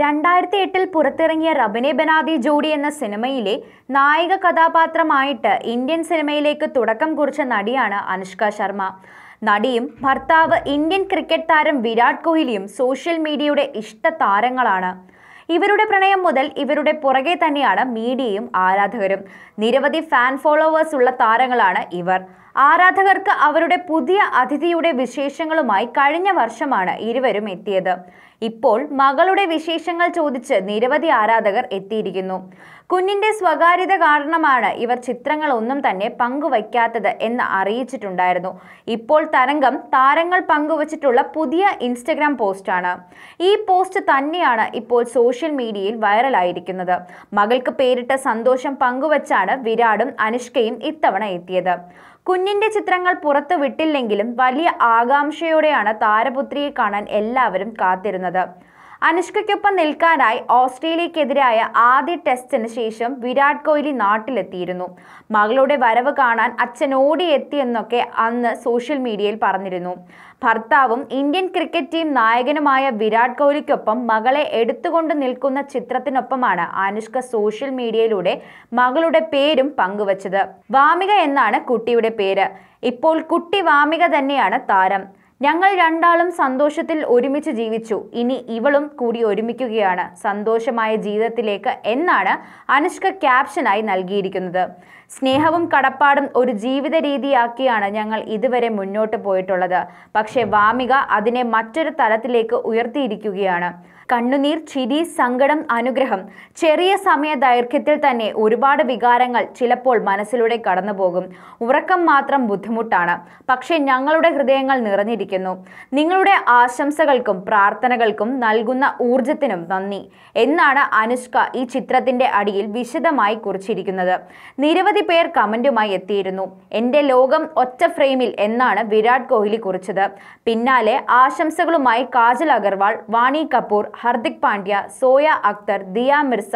രണ്ടായിരത്തി എട്ടിൽ പുറത്തിറങ്ങിയ റബനെ ബനാദി ജോഡി എന്ന സിനിമയിലെ നായിക കഥാപാത്രമായിട്ട് ഇന്ത്യൻ സിനിമയിലേക്ക് തുടക്കം കുറിച്ച നടിയാണ് അനുഷ്ക ശർമ്മ നടിയും ഭർത്താവ് ഇന്ത്യൻ ക്രിക്കറ്റ് താരം വിരാട് കോഹ്ലിയും സോഷ്യൽ മീഡിയയുടെ ഇഷ്ട താരങ്ങളാണ് ഇവരുടെ പ്രണയം മുതൽ ഇവരുടെ പുറകെ തന്നെയാണ് മീഡിയയും ആരാധകരും നിരവധി ഫാൻ ഫോളോവേഴ്സ് ഉള്ള താരങ്ങളാണ് ഇവർ ആരാധകർക്ക് അവരുടെ പുതിയ അതിഥിയുടെ വിശേഷങ്ങളുമായി കഴിഞ്ഞ വർഷമാണ് ഇരുവരും എത്തിയത് ഇപ്പോൾ മകളുടെ വിശേഷങ്ങൾ ചോദിച്ച് നിരവധി ആരാധകർ എത്തിയിരിക്കുന്നു കുഞ്ഞിന്റെ സ്വകാര്യത കാരണമാണ് ഇവർ ചിത്രങ്ങൾ ഒന്നും തന്നെ പങ്കുവയ്ക്കാത്തത് എന്ന് അറിയിച്ചിട്ടുണ്ടായിരുന്നു ഇപ്പോൾ തരംഗം താരങ്ങൾ പങ്കുവച്ചിട്ടുള്ള പുതിയ ഇൻസ്റ്റഗ്രാം പോസ്റ്റാണ് ഈ പോസ്റ്റ് തന്നെയാണ് ഇപ്പോൾ സോഷ്യൽ മീഡിയയിൽ വൈറലായിരിക്കുന്നത് മകൾക്ക് പേരിട്ട സന്തോഷം പങ്കുവച്ചാണ് വിരാടും അനുഷ്കയും ഇത്തവണ എത്തിയത് കുഞ്ഞിന്റെ ചിത്രങ്ങൾ പുറത്തു വിട്ടില്ലെങ്കിലും വലിയ ആകാംക്ഷയോടെയാണ് താരപുത്രിയെ കാണാൻ എല്ലാവരും കാത്തിരുന്നത് അനുഷ്കയ്ക്കൊപ്പം നിൽക്കാനായി ഓസ്ട്രേലിയക്കെതിരായ ആദ്യ ടെസ്റ്റിന് ശേഷം വിരാട് കോഹ്ലി നാട്ടിലെത്തിയിരുന്നു മകളുടെ വരവ് കാണാൻ അച്ഛൻ ഓടിയെത്തിയെന്നൊക്കെ അന്ന് സോഷ്യൽ മീഡിയയിൽ പറഞ്ഞിരുന്നു ഭർത്താവും ഇന്ത്യൻ ക്രിക്കറ്റ് ടീം നായകനുമായ വിരാട് കോഹ്ലിക്കൊപ്പം മകളെ എടുത്തുകൊണ്ട് നിൽക്കുന്ന ചിത്രത്തിനൊപ്പമാണ് അനുഷ്ക സോഷ്യൽ മീഡിയയിലൂടെ മകളുടെ പേരും പങ്കുവച്ചത് വാമിക എന്നാണ് കുട്ടിയുടെ പേര് ഇപ്പോൾ കുട്ടി വാമിക തന്നെയാണ് താരം ഞങ്ങൾ രണ്ടാളും സന്തോഷത്തിൽ ഒരുമിച്ച് ജീവിച്ചു ഇനി ഇവളും കൂടി ഒരുമിക്കുകയാണ് സന്തോഷമായ ജീവിതത്തിലേക്ക് എന്നാണ് അനുഷ്ക ക്യാപ്ഷനായി നൽകിയിരിക്കുന്നത് സ്നേഹവും കടപ്പാടും ഒരു ജീവിത രീതിയാക്കിയാണ് ഞങ്ങൾ ഇതുവരെ മുന്നോട്ട് പോയിട്ടുള്ളത് പക്ഷേ വാമിക അതിനെ മറ്റൊരു തലത്തിലേക്ക് ഉയർത്തിയിരിക്കുകയാണ് കണ്ണുനീർ ചിരി സങ്കടം അനുഗ്രഹം ചെറിയ സമയ ദൈർഘ്യത്തിൽ തന്നെ ഒരുപാട് വികാരങ്ങൾ ചിലപ്പോൾ മനസ്സിലൂടെ കടന്നുപോകും ഉറക്കം മാത്രം ബുദ്ധിമുട്ടാണ് പക്ഷേ ഞങ്ങളുടെ ഹൃദയങ്ങൾ നിറഞ്ഞിരിക്കുന്നു നിങ്ങളുടെ ആശംസകൾക്കും പ്രാർത്ഥനകൾക്കും നൽകുന്ന ഊർജത്തിനും നന്ദി എന്നാണ് അനുഷ്ക ഈ ചിത്രത്തിന്റെ അടിയിൽ വിശദമായി കുറിച്ചിരിക്കുന്നത് നിരവധി നിരവധി പേർ കമന്റുമായി എത്തിയിരുന്നു എൻ്റെ ലോകം ഒറ്റ ഫ്രെയിമിൽ എന്നാണ് വിരാട് കോഹ്ലി കുറിച്ചത് പിന്നാലെ ആശംസകളുമായി കാജൽ അഗർവാൾ വാണി കപൂർ ഹർദിക് പാണ്ഡ്യ സോയ അക്തർ ദിയ മിർസ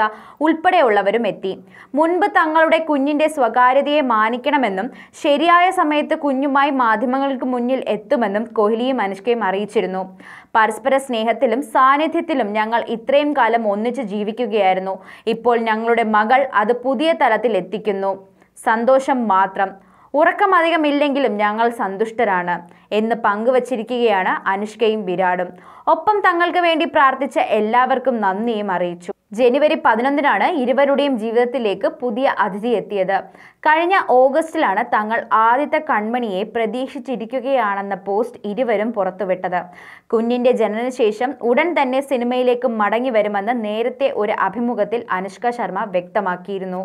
ഉൾപ്പെടെയുള്ളവരും എത്തി മുൻപ് തങ്ങളുടെ കുഞ്ഞിൻ്റെ സ്വകാര്യതയെ മാനിക്കണമെന്നും ശരിയായ സമയത്ത് കുഞ്ഞുമായി മാധ്യമങ്ങൾക്ക് മുന്നിൽ എത്തുമെന്നും കോഹ്ലിയും അനുഷ്കയും അറിയിച്ചിരുന്നു പരസ്പര സ്നേഹത്തിലും സാന്നിധ്യത്തിലും ഞങ്ങൾ ഇത്രയും കാലം ഒന്നിച്ച് ജീവിക്കുകയായിരുന്നു ഇപ്പോൾ ഞങ്ങളുടെ മകൾ അത് പുതിയ തലത്തിൽ എത്തിക്കുന്നു സന്തോഷം മാത്രം ഉറക്കം അധികമില്ലെങ്കിലും ഞങ്ങൾ സന്തുഷ്ടരാണ് എന്ന് പങ്കുവച്ചിരിക്കുകയാണ് അനുഷ്കയും വിരാടും ഒപ്പം തങ്ങൾക്ക് വേണ്ടി പ്രാർത്ഥിച്ച എല്ലാവർക്കും നന്ദിയും അറിയിച്ചു ജനുവരി പതിനൊന്നിനാണ് ഇരുവരുടെയും ജീവിതത്തിലേക്ക് പുതിയ അതിഥി എത്തിയത് കഴിഞ്ഞ ഓഗസ്റ്റിലാണ് തങ്ങൾ ആദ്യത്തെ കൺമണിയെ പ്രതീക്ഷിച്ചിരിക്കുകയാണെന്ന പോസ്റ്റ് ഇരുവരും പുറത്തുവിട്ടത് കുഞ്ഞിന്റെ ജനനശേഷം ഉടൻ തന്നെ സിനിമയിലേക്ക് മടങ്ങി വരുമെന്ന് നേരത്തെ ഒരു അഭിമുഖത്തിൽ അനുഷ്ക ശർമ്മ വ്യക്തമാക്കിയിരുന്നു